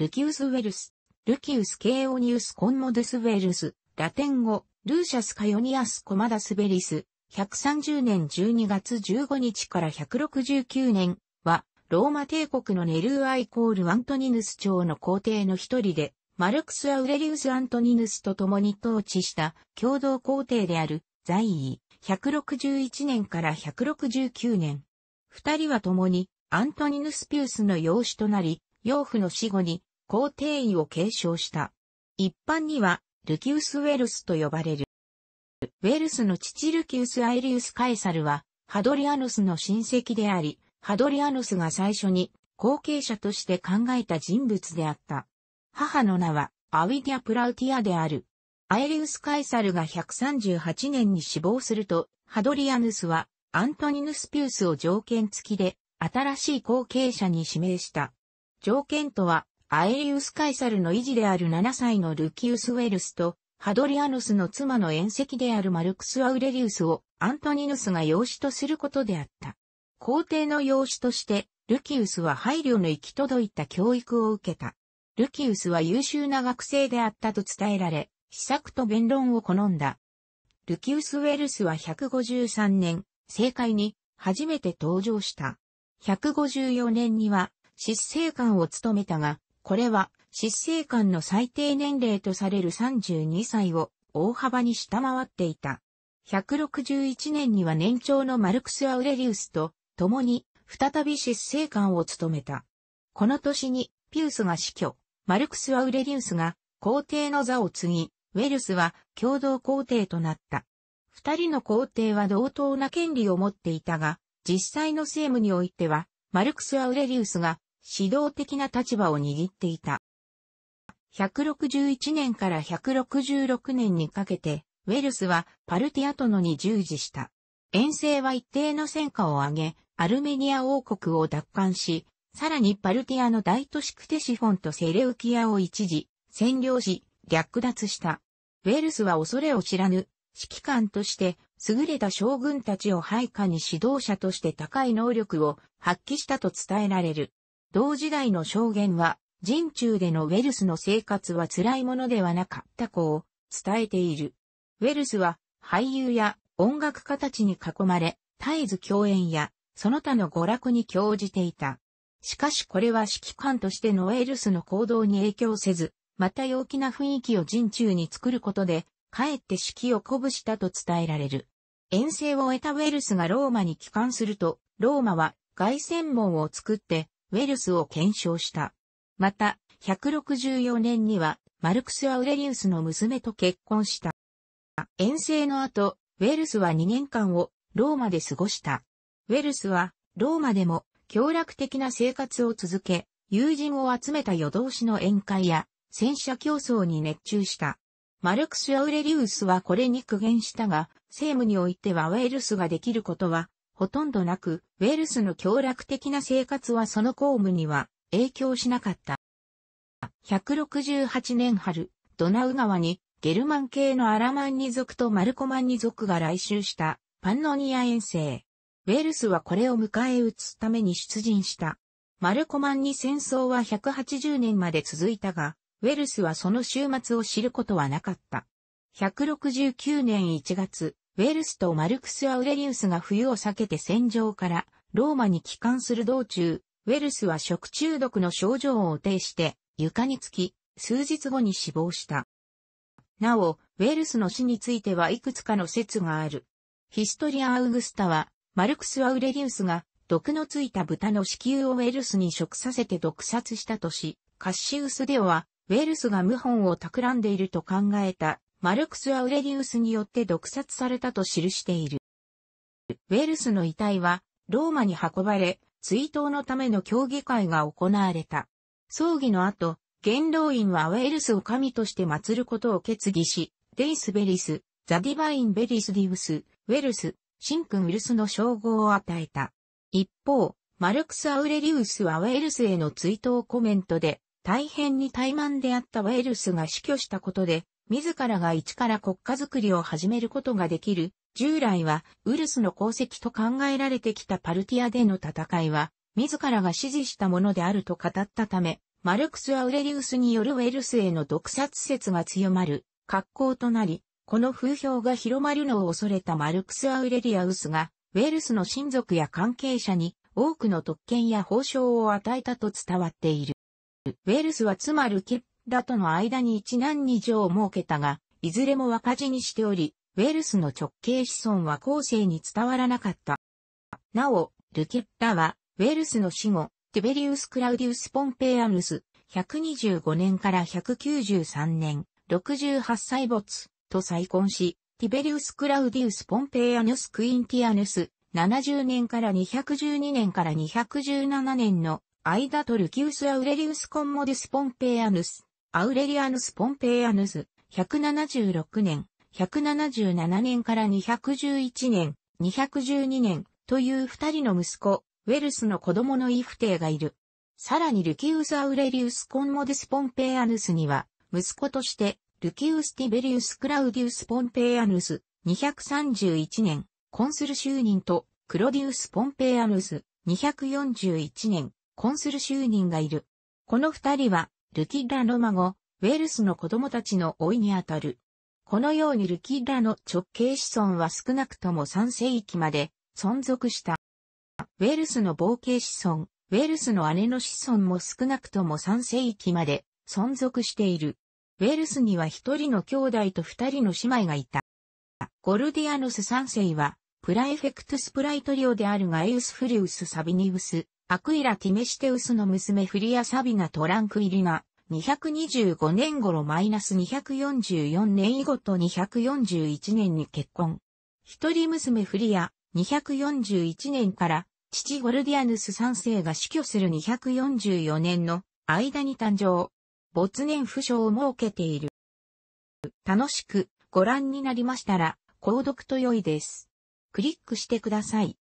ルキウス・ウェルス、ルキウス・ケイオニウス・コンモドゥス・ウェルス、ラテン語、ルーシャス・カヨニアス・コマダス・ベリス、130年12月15日から169年は、ローマ帝国のネルーアイコール・アントニヌス朝の皇帝の一人で、マルクス・アウレリウス・アントニヌスと共に統治した共同皇帝である、在位、161年から169年。二人は共に、アントニヌス・ピウスの養子となり、養父の死後に、皇帝位を継承した。一般には、ルキウス・ウェルスと呼ばれる。ウェルスの父ルキウス・アイリウス・カエサルは、ハドリアヌスの親戚であり、ハドリアヌスが最初に後継者として考えた人物であった。母の名は、アウィディア・プラウティアである。アイリウス・カエサルが138年に死亡すると、ハドリアヌスは、アントニヌス・ピウスを条件付きで、新しい後継者に指名した。条件とは、アエリウス・カイサルの維持である7歳のルキウス・ウェルスと、ハドリアヌスの妻の縁石であるマルクス・アウレリウスをアントニヌスが養子とすることであった。皇帝の養子として、ルキウスは配慮の行き届いた教育を受けた。ルキウスは優秀な学生であったと伝えられ、施策と弁論を好んだ。ルキウス・ウェルスは153年、政界に初めて登場した。154年には、執政官を務めたが、これは、執政官の最低年齢とされる32歳を大幅に下回っていた。161年には年長のマルクス・アウレリウスと共に再び執政官を務めた。この年にピウスが死去、マルクス・アウレリウスが皇帝の座を継ぎ、ウェルスは共同皇帝となった。二人の皇帝は同等な権利を持っていたが、実際の政務においては、マルクス・アウレリウスが指導的な立場を握っていた。161年から166年にかけて、ウェルスはパルティア殿に従事した。遠征は一定の戦果を上げ、アルメニア王国を奪還し、さらにパルティアの大都市クテシフォンとセレウキアを一時占領し、略奪した。ウェルスは恐れを知らぬ指揮官として優れた将軍たちを配下に指導者として高い能力を発揮したと伝えられる。同時代の証言は、人中でのウェルスの生活は辛いものではなかった子を伝えている。ウェルスは俳優や音楽家たちに囲まれ、絶えず共演やその他の娯楽に興じていた。しかしこれは指揮官としてのウェルスの行動に影響せず、また陽気な雰囲気を人中に作ることで、かえって指揮を鼓舞したと伝えられる。遠征を終えたウェルスがローマに帰還すると、ローマは凱旋門を作ってウェルスを検証した。また、164年には、マルクス・アウレリウスの娘と結婚した。遠征の後、ウェルスは2年間をローマで過ごした。ウェルスはローマでも協楽的な生活を続け、友人を集めた夜通しの宴会や戦車競争に熱中した。マルクス・アウレリウスはこれに苦言したが、政務においてはウェルスができることはほとんどなく、ウェルスの強楽的な生活はその公務には影響しなかった。168年春、ドナウ川にゲルマン系のアラマンニ族とマルコマンニ族が来襲したパンノニア遠征。ウェルスはこれを迎え撃つために出陣した。マルコマンニ戦争は180年まで続いたが、ウェルスはその終末を知ることはなかった。169年1月、ウェルスとマルクス・アウレリウスが冬を避けて戦場からローマに帰還する道中、ウェルスは食中毒の症状を呈して床につき、数日後に死亡した。なお、ウェルスの死についてはいくつかの説がある。ヒストリア・アウグスタは、マルクス・アウレリウスが毒のついた豚の子宮をウェルスに食させて毒殺したとし、カッシウス・デオは、ウェルスが謀反を企んでいると考えたマルクス・アウレリウスによって毒殺されたと記している。ウェルスの遺体は、ローマに運ばれ、追悼のための協議会が行われた。葬儀の後、元老院はウェルスを神として祀ることを決議し、デイス・ベリス、ザ・ディバイン・ベリス・ディウス、ウェルス、シンクン・ウルスの称号を与えた。一方、マルクス・アウレリウスはウェルスへの追悼コメントで、大変に怠慢であったウェルスが死去したことで、自らが一から国家づくりを始めることができる、従来はウルスの功績と考えられてきたパルティアでの戦いは、自らが支持したものであると語ったため、マルクス・アウレリウスによるウェルスへの毒殺説が強まる格好となり、この風評が広まるのを恐れたマルクス・アウレリアウスが、ウェルスの親族や関係者に多くの特権や報奨を与えたと伝わっている。ウェルスはつまるケッらとの間に一難二条を設けたが、いずれも若字にしており、ウェルスの直系子孫は後世に伝わらなかった。なお、ルケッラは、ウェルスの死後、ティベリウス・クラウディウス・ポンペイアヌス、125年から193年、68歳没、と再婚し、ティベリウス・クラウディウス・ポンペイアヌス・クインティアヌス、70年から212年から217年の間とルキウス・アウレリウス・コンモディス・ポンペアヌス、アウレリアヌス・ポンペイアヌス、176年、177年から211年、212年という二人の息子、ウェルスの子供のイフテイがいる。さらにルキウス・アウレリウス・コンモデス・ポンペイアヌスには、息子として、ルキウス・ティベリウス・クラウディウス・ポンペイアヌス、231年、コンスル就任と、クロディウス・ポンペイアヌス、241年、コンスル就任がいる。この二人は、ルキッラの孫、ウェルスの子供たちの老いにあたる。このようにルキッラの直系子孫は少なくとも3世紀まで存続した。ウェルスの冒険子孫、ウェルスの姉の子孫も少なくとも3世紀まで存続している。ウェルスには一人の兄弟と二人の姉妹がいた。ゴルディアノス3世は、プラエフェクトスプライト領であるガエウス・フリウス・サビニウス、アクイラ・ティメシテウスの娘フリア・サビナ・トランクイリナ、225年頃マイナス244年以後と241年に結婚。一人娘フリア、241年から、父ゴルディアヌス3世が死去する244年の間に誕生。没年不詳を設けている。楽しくご覧になりましたら、購読と良いです。クリックしてください。